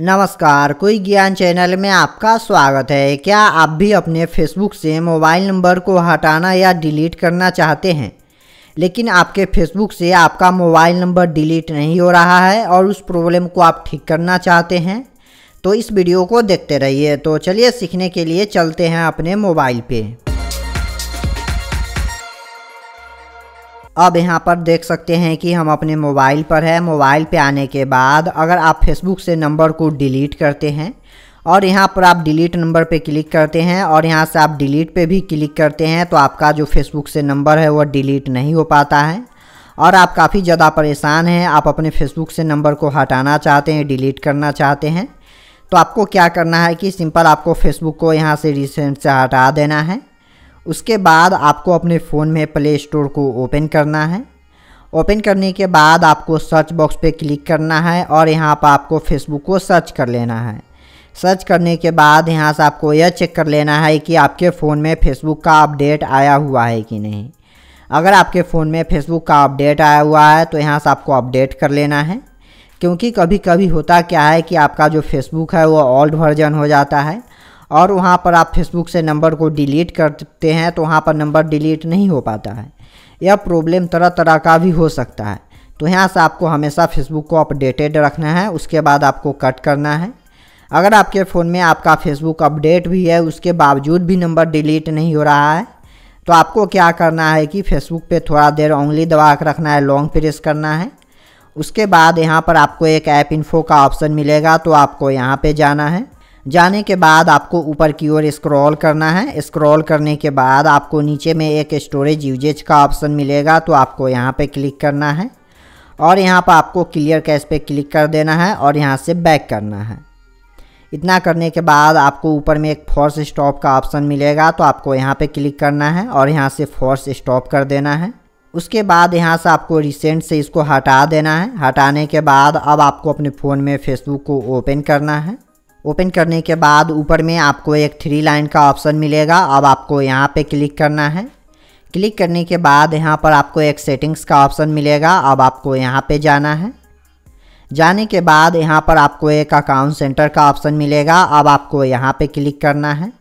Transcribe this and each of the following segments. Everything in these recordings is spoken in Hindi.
नमस्कार कोई ज्ञान चैनल में आपका स्वागत है क्या आप भी अपने फेसबुक से मोबाइल नंबर को हटाना या डिलीट करना चाहते हैं लेकिन आपके फेसबुक से आपका मोबाइल नंबर डिलीट नहीं हो रहा है और उस प्रॉब्लम को आप ठीक करना चाहते हैं तो इस वीडियो को देखते रहिए तो चलिए सीखने के लिए चलते हैं अपने मोबाइल पर अब यहाँ पर देख सकते हैं कि हम अपने मोबाइल पर है मोबाइल पे आने के बाद अगर आप फेसबुक से नंबर को डिलीट करते हैं और यहाँ पर आप डिलीट नंबर पे क्लिक करते हैं और यहाँ से आप डिलीट पे भी क्लिक करते हैं तो आपका जो फेसबुक से नंबर है वह डिलीट नहीं हो पाता है और आप काफ़ी ज़्यादा परेशान हैं आप अपने फेसबुक से नंबर को हटाना चाहते हैं डिलीट करना चाहते हैं तो आपको क्या करना है कि सिंपल आपको फेसबुक को यहाँ से रिसेंट से हटा देना है उसके बाद आपको अपने फ़ोन में प्ले स्टोर को ओपन करना है ओपन करने के बाद आपको सर्च बॉक्स पे क्लिक करना है और यहाँ पर आपको फेसबुक को सर्च कर लेना है सर्च करने के बाद यहाँ से आपको यह चेक कर लेना है कि आपके फ़ोन में फेसबुक का अपडेट आया हुआ है कि नहीं अगर आपके फ़ोन में फेसबुक का अपडेट आया हुआ है तो यहाँ से आपको अपडेट कर लेना है क्योंकि कभी कभी होता क्या है कि आपका जो फेसबुक है वो ओल्ड वर्जन हो जाता है और वहाँ पर आप फेसबुक से नंबर को डिलीट करते हैं तो वहाँ पर नंबर डिलीट नहीं हो पाता है यह प्रॉब्लम तरह तरह का भी हो सकता है तो यहाँ से आपको हमेशा फेसबुक को अपडेटेड रखना है उसके बाद आपको कट करना है अगर आपके फ़ोन में आपका फेसबुक अपडेट भी है उसके बावजूद भी नंबर डिलीट नहीं हो रहा है तो आपको क्या करना है कि फेसबुक पे थोड़ा देर उंगली दबा कर रखना है लॉन्ग प्रेस करना है उसके बाद यहाँ पर आपको एक ऐप इन्फो का ऑप्शन मिलेगा तो आपको यहाँ पे जाना है जाने के बाद आपको ऊपर की ओर स्क्रॉल करना है स्क्रॉल करने के बाद आपको नीचे में एक स्टोरेज यूजेज का ऑप्शन मिलेगा तो आपको यहाँ पे क्लिक करना है और यहाँ पर आपको क्लियर कैश पे क्लिक कर देना है और यहाँ से बैक करना है इतना करने के बाद आपको ऊपर में एक फोर्स स्टॉप का ऑप्शन मिलेगा तो आपको यहाँ पर क्लिक करना है और यहाँ से फोर्स स्टॉप कर देना है उसके बाद यहाँ से आपको रिसेंट से इसको हटा देना है हटाने के बाद अब आपको अपने फ़ोन में फेसबुक को ओपन करना है ओपन करने के बाद ऊपर में आपको एक थ्री लाइन का ऑप्शन मिलेगा अब आपको यहाँ पे क्लिक करना है क्लिक करने के बाद यहाँ पर आपको एक सेटिंग्स का ऑप्शन मिलेगा अब आपको यहाँ पे जाना है जाने के बाद यहाँ पर आपको एक अकाउंट सेंटर का ऑप्शन मिलेगा अब आपको यहाँ पे क्लिक करना है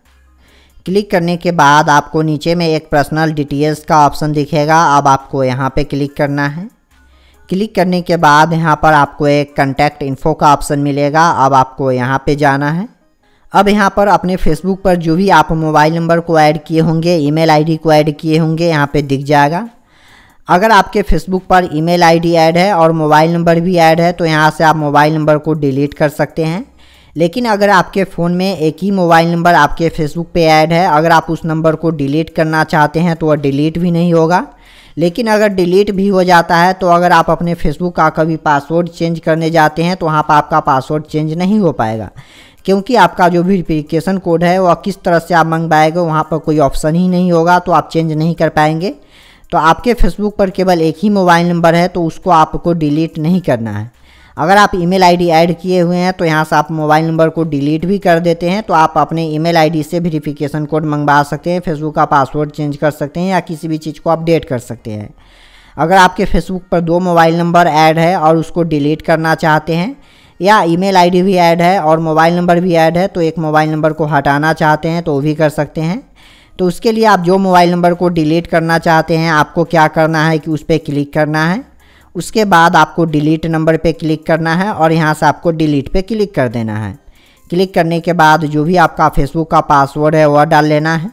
क्लिक करने के बाद आपको नीचे में एक पर्सनल डिटेल्स का ऑप्शन दिखेगा अब आपको यहाँ पर क्लिक करना है क्लिक करने के बाद यहाँ पर आपको एक कंटैक्ट इन्फो का ऑप्शन मिलेगा अब आपको यहाँ पे जाना है अब यहाँ पर अपने फेसबुक पर जो भी आप मोबाइल नंबर को ऐड किए होंगे ईमेल आईडी को ऐड किए होंगे यहाँ पे दिख जाएगा अगर आपके फेसबुक पर ईमेल आईडी ऐड है और मोबाइल नंबर भी ऐड है तो यहाँ से आप मोबाइल नंबर को डिलीट कर सकते हैं लेकिन अगर आपके फ़ोन में एक ही मोबाइल नंबर आपके फेसबुक पे ऐड है अगर आप उस नंबर को डिलीट करना चाहते हैं तो वह डिलीट भी नहीं होगा लेकिन अगर डिलीट भी हो जाता है तो अगर आप अपने फेसबुक का कभी पासवर्ड चेंज करने जाते हैं तो वहाँ पर आपका पासवर्ड चेंज नहीं हो पाएगा क्योंकि आपका जो वेरिफिकेशन कोड है वह किस तरह से आप मंगवाएंगे वहाँ पर कोई ऑप्शन ही नहीं होगा तो आप चेंज नहीं कर पाएंगे तो आपके फेसबुक पर केवल एक ही मोबाइल नंबर है तो उसको आपको डिलीट नहीं करना है अगर आप ईमेल आईडी ऐड किए हुए हैं तो यहाँ से आप मोबाइल नंबर को डिलीट भी कर देते हैं तो आप अपने ईमेल आईडी से वेरिफिकेशन कोड मंगवा सकते हैं फेसबुक का पासवर्ड चेंज कर सकते हैं या किसी भी चीज़ को अपडेट कर सकते हैं अगर आपके फेसबुक पर दो मोबाइल नंबर ऐड है और उसको डिलीट करना चाहते हैं या ईमेल आईडी भी ऐड है और मोबाइल नंबर भी ऐड है तो एक मोबाइल नंबर को हटाना चाहते हैं तो वो भी कर सकते हैं तो उसके लिए आप जो मोबाइल नंबर को डिलीट करना चाहते हैं आपको क्या करना है कि उस पर क्लिक करना है उसके बाद आपको डिलीट नंबर पे क्लिक करना है और यहाँ से आपको डिलीट पे क्लिक कर देना है क्लिक करने के बाद जो भी आपका फेसबुक का पासवर्ड है वह डाल लेना है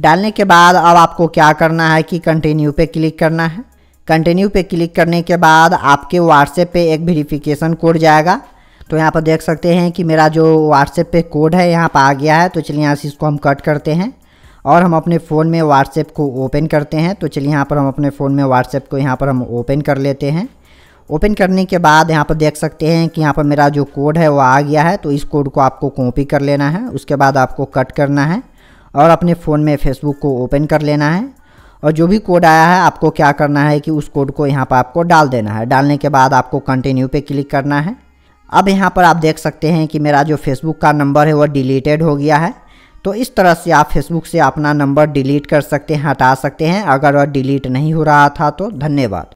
डालने के बाद अब आपको क्या करना है कि कंटिन्यू पे क्लिक करना है कंटिन्यू पे क्लिक करने के बाद आपके व्हाट्सएप पे एक वेरिफिकेशन कोड जाएगा तो यहाँ पर देख सकते हैं कि मेरा जो व्हाट्सएप पे कोड है यहाँ पर आ गया है तो चलिए यहाँ से इसको हम कट करते हैं और हम अपने फ़ोन में व्हाट्सएप को ओपन करते हैं तो चलिए यहाँ पर हम अपने फ़ोन में व्हाट्सएप को यहाँ पर हम ओपन कर लेते हैं ओपन करने के बाद यहाँ पर देख सकते हैं कि यहाँ पर मेरा जो कोड है वो आ गया है तो इस कोड को आपको कॉपी कर लेना है उसके बाद आपको कट करना है और अपने फ़ोन में फेसबुक को ओपन कर लेना है और जो भी कोड आया है आपको क्या करना है कि उस कोड को यहाँ पर आपको डाल देना है डालने के बाद आपको कंटिन्यू पे क्लिक करना है अब यहाँ पर आप देख सकते हैं कि मेरा जो फेसबुक का नंबर है वह डिलीटेड हो गया है तो इस तरह से आप फेसबुक से अपना नंबर डिलीट कर सकते हैं हटा सकते हैं अगर डिलीट नहीं हो रहा था तो धन्यवाद